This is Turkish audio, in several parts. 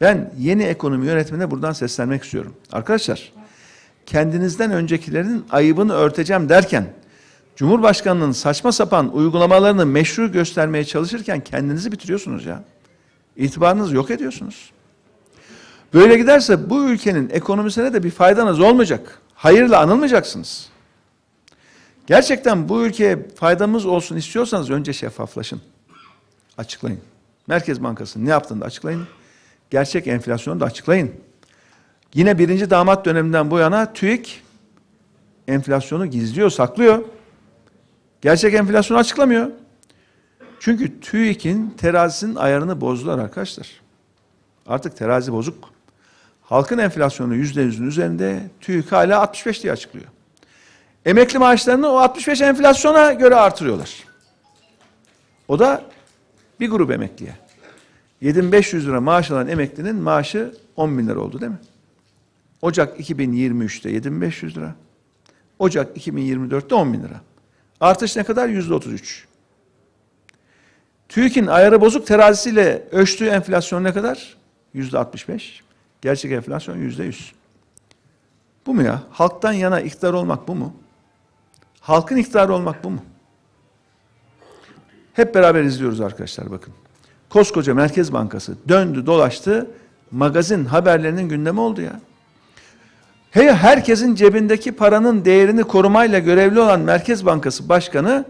Ben yeni ekonomi yönetimine buradan seslenmek istiyorum. Arkadaşlar kendinizden öncekilerin ayıbını örteceğim derken Cumhurbaşkanının saçma sapan uygulamalarını meşru göstermeye çalışırken kendinizi bitiriyorsunuz ya. İtibarınızı yok ediyorsunuz. Böyle giderse bu ülkenin ekonomisine de bir faydanız olmayacak. Hayırla anılmayacaksınız. Gerçekten bu ülkeye faydamız olsun istiyorsanız önce şeffaflaşın. Açıklayın. Merkez Bankası ne yaptığını da açıklayın gerçek enflasyonu da açıklayın. Yine birinci damat döneminden bu yana TÜİK enflasyonu gizliyor, saklıyor. Gerçek enflasyonu açıklamıyor. Çünkü TÜİK'in terazisinin ayarını bozdular arkadaşlar. Artık terazi bozuk. Halkın enflasyonu yüzde yüzün üzerinde TÜİK hala 65 diye açıklıyor. Emekli maaşlarını o 65 enflasyona göre artırıyorlar. O da bir grup emekliye. 7500 lira maaş alan emeklinin maaşı 10 bin lira oldu değil mi? Ocak 2023'te 7500 lira. Ocak 2024'te 10 bin lira. Artış ne kadar? Yüzde 33. TÜİK'in ayarı bozuk terazisiyle ölçtüğü enflasyon ne kadar? Yüzde 65. Gerçek enflasyon yüzde 100. Bu mu ya? Halktan yana iktidar olmak bu mu? Halkın iktidarı olmak bu mu? Hep beraber izliyoruz arkadaşlar bakın. Koskoca Merkez Bankası döndü dolaştı magazin haberlerinin gündemi oldu ya. Hey, herkesin cebindeki paranın değerini korumayla görevli olan Merkez Bankası Başkanı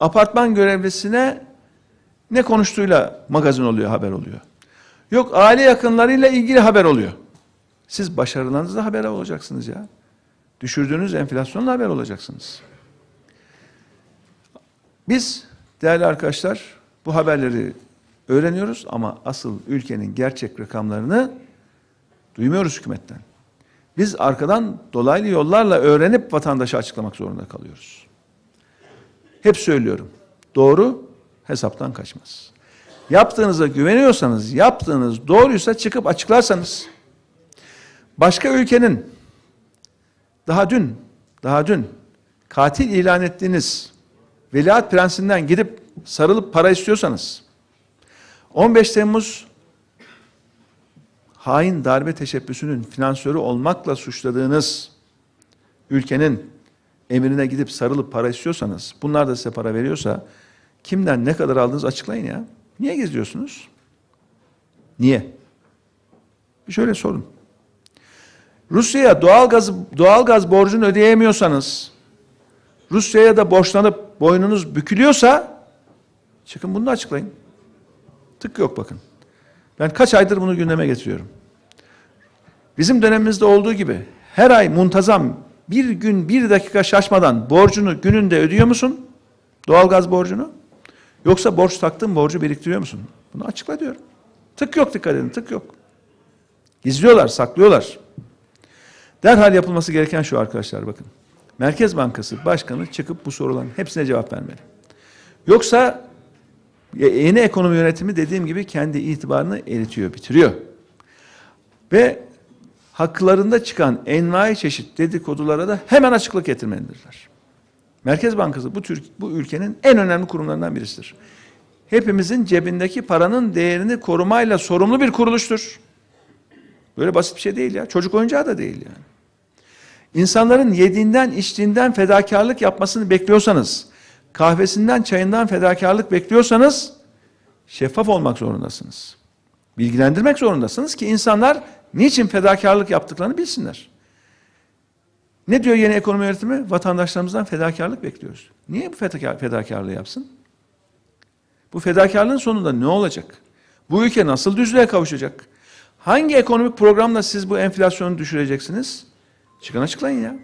apartman görevlisine ne konuştuğuyla magazin oluyor, haber oluyor. Yok aile yakınlarıyla ilgili haber oluyor. Siz başarılarınızla haber olacaksınız ya. Düşürdüğünüz enflasyonla haber olacaksınız. Biz değerli arkadaşlar bu haberleri öğreniyoruz ama asıl ülkenin gerçek rakamlarını duymuyoruz hükümetten. Biz arkadan dolaylı yollarla öğrenip vatandaşa açıklamak zorunda kalıyoruz. Hep söylüyorum. Doğru hesaptan kaçmaz. Yaptığınıza güveniyorsanız, yaptığınız doğruysa çıkıp açıklarsanız başka ülkenin daha dün, daha dün katil ilan ettiğiniz veliaht prensinden gidip sarılıp para istiyorsanız 15 Temmuz hain darbe teşebbüsünün finansörü olmakla suçladığınız ülkenin emrine gidip sarılıp para istiyorsanız, bunlar da size para veriyorsa kimden ne kadar aldığınızı açıklayın ya. Niye gizliyorsunuz? Niye? Bir şöyle sorun. Rusya'ya doğal gaz, doğal gaz borcunu ödeyemiyorsanız, Rusya'ya da borçlanıp boynunuz bükülüyorsa Çıkın bunu açıklayın. Tık yok bakın. Ben kaç aydır bunu gündeme getiriyorum. Bizim dönemimizde olduğu gibi her ay muntazam bir gün bir dakika şaşmadan borcunu gününde ödüyor musun? Doğalgaz borcunu. Yoksa borç taktığın borcu biriktiriyor musun? Bunu açıkla diyorum. Tık yok dikkat edin tık yok. Gizliyorlar saklıyorlar. Derhal yapılması gereken şu arkadaşlar bakın. Merkez Bankası Başkanı çıkıp bu soruların hepsine cevap vermeli. Yoksa Yeni ekonomi yönetimi dediğim gibi kendi itibarını eritiyor, bitiriyor. Ve haklarında çıkan envai çeşit dedikodulara da hemen açıklık getirmelidirler. Merkez Bankası bu, Türk, bu ülkenin en önemli kurumlarından birisidir. Hepimizin cebindeki paranın değerini korumayla sorumlu bir kuruluştur. Böyle basit bir şey değil ya. Çocuk oyuncağı da değil yani. İnsanların yediğinden içtiğinden fedakarlık yapmasını bekliyorsanız, kahvesinden çayından fedakarlık bekliyorsanız şeffaf olmak zorundasınız. Bilgilendirmek zorundasınız ki insanlar niçin fedakarlık yaptıklarını bilsinler. Ne diyor yeni ekonomi yönetimi? Vatandaşlarımızdan fedakarlık bekliyoruz. Niye bu fedakar, fedakarlığı yapsın? Bu fedakarlığın sonunda ne olacak? Bu ülke nasıl düzlüğe kavuşacak? Hangi ekonomik programla siz bu enflasyonu düşüreceksiniz? Çıkın açıklayın ya.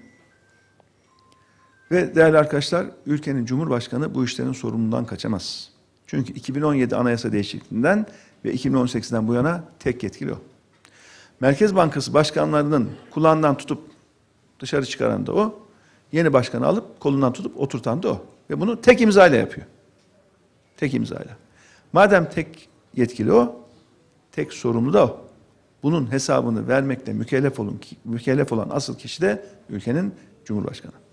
Ve değerli arkadaşlar, ülkenin Cumhurbaşkanı bu işlerin sorumluluğundan kaçamaz. Çünkü 2017 anayasa değişikliğinden ve 2018'den bu yana tek yetkili o. Merkez Bankası başkanlarının kulağından tutup dışarı çıkaran da o, yeni başkanı alıp kolundan tutup oturtan da o. Ve bunu tek imzayla yapıyor. Tek imzayla. Madem tek yetkili o, tek sorumlu da o. Bunun hesabını vermekle mükellef, olun, mükellef olan asıl kişi de ülkenin Cumhurbaşkanı.